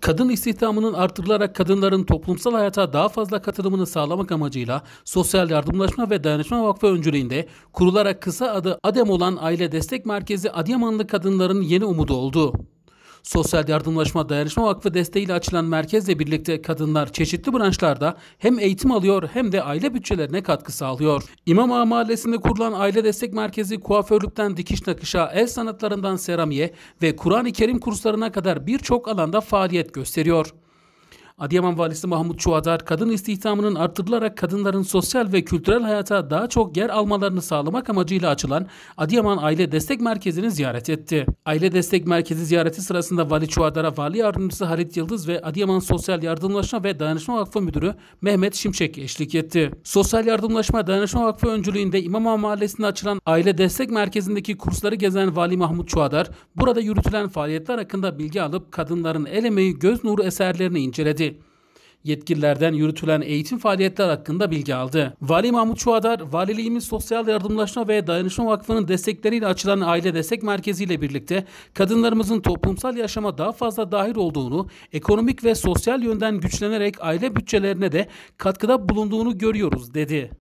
kadın istihdamının artırılarak kadınların toplumsal hayata daha fazla katılımını sağlamak amacıyla Sosyal Yardımlaşma ve Dayanışma Vakfı öncülüğünde kurularak kısa adı ADEM olan Aile Destek Merkezi Adıyamanlı kadınların yeni umudu oldu. Sosyal Yardımlaşma Dayanışma Vakfı desteğiyle açılan merkezle birlikte kadınlar çeşitli branşlarda hem eğitim alıyor hem de aile bütçelerine katkı sağlıyor. İmam Ağa Mahallesi'nde kurulan aile destek merkezi kuaförlükten dikiş nakışa, el sanatlarından seramiye ve Kur'an-ı Kerim kurslarına kadar birçok alanda faaliyet gösteriyor. Adıyaman Valisi Mahmut Çuadar, kadın istihdamının artırılarak kadınların sosyal ve kültürel hayata daha çok yer almalarını sağlamak amacıyla açılan Adıyaman Aile Destek Merkezi'ni ziyaret etti. Aile Destek Merkezi ziyareti sırasında Vali Çuadar'a Vali Yardımcısı Halit Yıldız ve Adıyaman Sosyal Yardımlaşma ve Dayanışma Vakfı Müdürü Mehmet Şimşek eşlik etti. Sosyal Yardımlaşma Dayanışma Vakfı öncülüğünde İmamoğlu Mahallesi'nde açılan Aile Destek Merkezi'ndeki kursları gezen Vali Mahmut Çuadar, burada yürütülen faaliyetler hakkında bilgi alıp kadınların el emeği göz nuru eserlerini inceledi yetkililerden yürütülen eğitim faaliyetler hakkında bilgi aldı. Vali Mahmut Çuadar, valiliğimiz Sosyal Yardımlaşma ve Dayanışma Vakfı'nın destekleriyle açılan Aile Destek Merkezi ile birlikte kadınlarımızın toplumsal yaşama daha fazla dahil olduğunu, ekonomik ve sosyal yönden güçlenerek aile bütçelerine de katkıda bulunduğunu görüyoruz dedi.